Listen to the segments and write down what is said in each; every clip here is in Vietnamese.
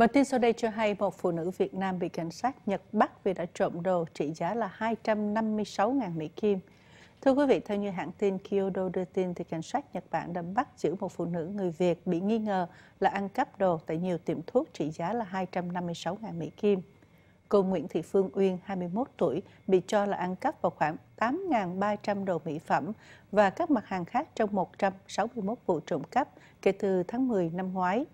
Bản tin sau đây cho hay một phụ nữ Việt Nam bị cảnh sát Nhật bắt vì đã trộm đồ trị giá là 256.000 Mỹ Kim. Thưa quý vị, theo như hãng tin Kyodo đưa tin, thì cảnh sát Nhật Bản đã bắt giữ một phụ nữ người Việt bị nghi ngờ là ăn cắp đồ tại nhiều tiệm thuốc trị giá là 256.000 Mỹ Kim. Cô Nguyễn Thị Phương Uyên, 21 tuổi, bị cho là ăn cắp vào khoảng 8.300 đồ mỹ phẩm và các mặt hàng khác trong 161 vụ trộm cắp kể từ tháng 10 năm ngoái.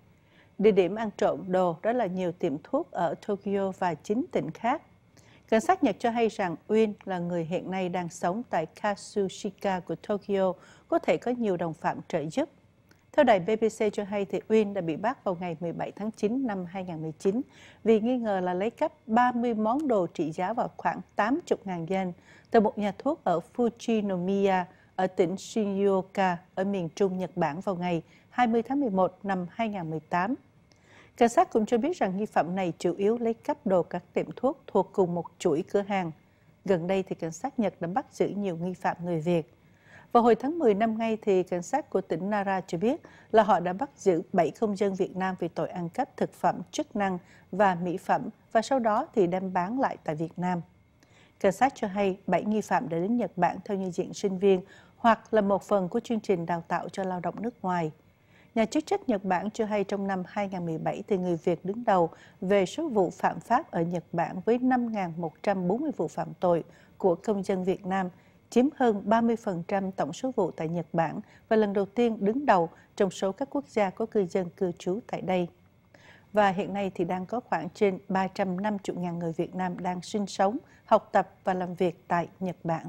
Địa điểm ăn trộm đồ đó là nhiều tiệm thuốc ở Tokyo và chín tỉnh khác. Cảnh sát Nhật cho hay rằng Uyên là người hiện nay đang sống tại Katsushika của Tokyo, có thể có nhiều đồng phạm trợ giúp. Theo đài BBC cho hay thì Uyên đã bị bắt vào ngày 17 tháng 9 năm 2019 vì nghi ngờ là lấy cắp 30 món đồ trị giá vào khoảng 80.000 yen từ một nhà thuốc ở Fujinomiya ở tỉnh Shizuoka ở miền trung Nhật Bản vào ngày 20 tháng 11 năm 2018. Cảnh sát cũng cho biết rằng nghi phạm này chủ yếu lấy cắp đồ các tiệm thuốc thuộc cùng một chuỗi cửa hàng. Gần đây thì cảnh sát Nhật đã bắt giữ nhiều nghi phạm người Việt. Vào hồi tháng 10 năm ngay thì cảnh sát của tỉnh Nara cho biết là họ đã bắt giữ 7 công dân Việt Nam vì tội ăn cắp thực phẩm chức năng và mỹ phẩm và sau đó thì đem bán lại tại Việt Nam. Cảnh sát cho hay 7 nghi phạm đã đến Nhật Bản theo như diện sinh viên hoặc là một phần của chương trình đào tạo cho lao động nước ngoài – nhà chức trách Nhật Bản cho hay trong năm 2017 thì người Việt đứng đầu về số vụ phạm pháp ở Nhật Bản với 5.140 vụ phạm tội của công dân Việt Nam, chiếm hơn 30% tổng số vụ tại Nhật Bản và lần đầu tiên đứng đầu trong số các quốc gia có cư dân cư trú tại đây. Và hiện nay thì đang có khoảng trên 350.000 người Việt Nam đang sinh sống, học tập và làm việc tại Nhật Bản.